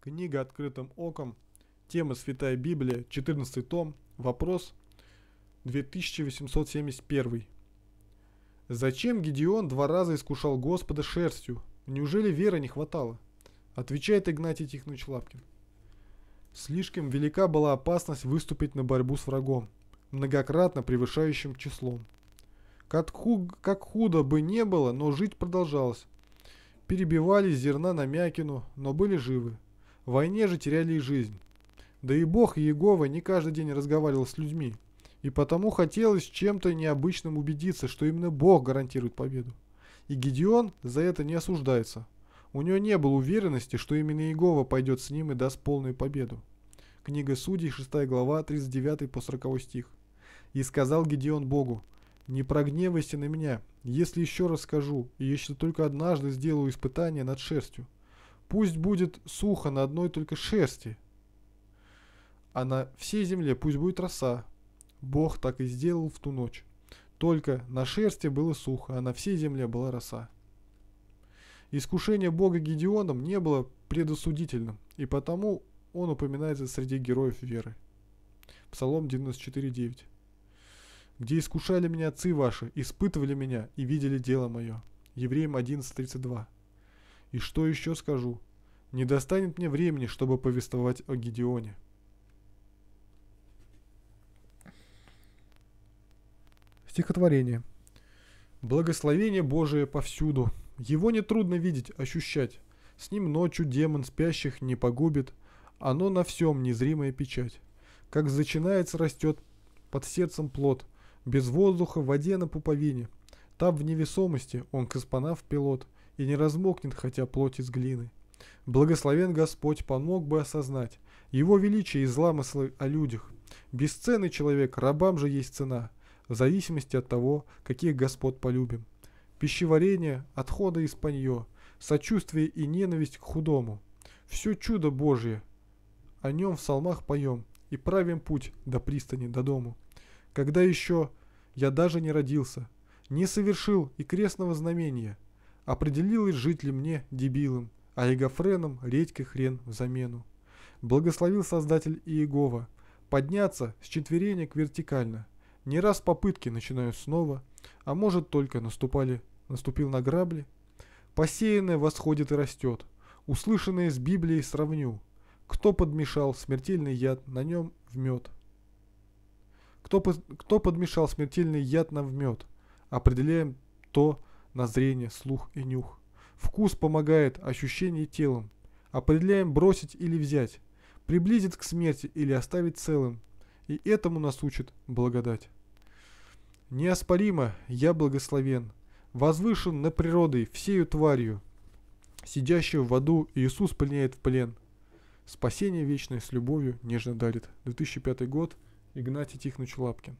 Книга «Открытым оком», тема «Святая Библия», 14 том, вопрос 2871. Зачем Гедеон два раза искушал Господа шерстью? Неужели веры не хватало? Отвечает Игнатий Тихонович Лапкин. Слишком велика была опасность выступить на борьбу с врагом, многократно превышающим числом. Как, ху... как худо бы не было, но жить продолжалось. Перебивали зерна на мякину, но были живы. В войне же теряли и жизнь. Да и Бог Иегова не каждый день разговаривал с людьми, и потому хотелось чем-то необычным убедиться, что именно Бог гарантирует победу. И Гедеон за это не осуждается. У него не было уверенности, что именно Иегова пойдет с ним и даст полную победу. Книга Судей, 6 глава, 39 по 40 стих. «И сказал Гедеон Богу, «Не прогневайся на меня, если еще раз скажу, и если только однажды сделаю испытание над шерстью». Пусть будет сухо на одной только шерсти, а на всей земле пусть будет роса. Бог так и сделал в ту ночь. Только на шерсти было сухо, а на всей земле была роса. Искушение Бога Гедеоном не было предосудительным, и потому он упоминается среди героев веры. Псалом 94.9 «Где искушали меня отцы ваши, испытывали меня и видели дело мое». Евреям 11.32 и что еще скажу? Не достанет мне времени, чтобы повествовать о Гедеоне. Стихотворение. Благословение Божие повсюду. Его нетрудно видеть, ощущать. С ним ночью демон спящих не погубит. Оно на всем незримая печать. Как зачинается, растет под сердцем плод. Без воздуха в воде на пуповине. Там в невесомости он к испанав пилот – и не размокнет, хотя плоть из глины. Благословен Господь помог бы осознать его величие и зламыслы о людях. Бесценный человек, рабам же есть цена, в зависимости от того, каких господ полюбим. Пищеварение, отходы из панье, сочувствие и ненависть к худому. Все чудо Божье. О нем в псалмах поем и правим путь до пристани, до дому. Когда еще я даже не родился, не совершил и крестного знамения – Определилось жить ли мне, дебилом, а эгофреном редькой хрен в замену. Благословил Создатель Иегова. Подняться с четверенек вертикально. Не раз попытки начинаю снова, а может только наступали, наступил на грабли. Посеянное восходит и растет. Услышанное с Библией сравню. Кто подмешал смертельный яд на нем в мед? Кто, кто подмешал смертельный яд нам в мед? Определяем то, на зрение, слух и нюх. Вкус помогает, ощущение телом. Определяем бросить или взять, приблизит к смерти или оставить целым. И этому нас учит благодать. Неоспоримо я благословен, возвышен на природой всею тварью. сидящего в аду Иисус пленяет в плен. Спасение вечное с любовью нежно дарит. 2005 год. Игнатий Тихонович Лапкин.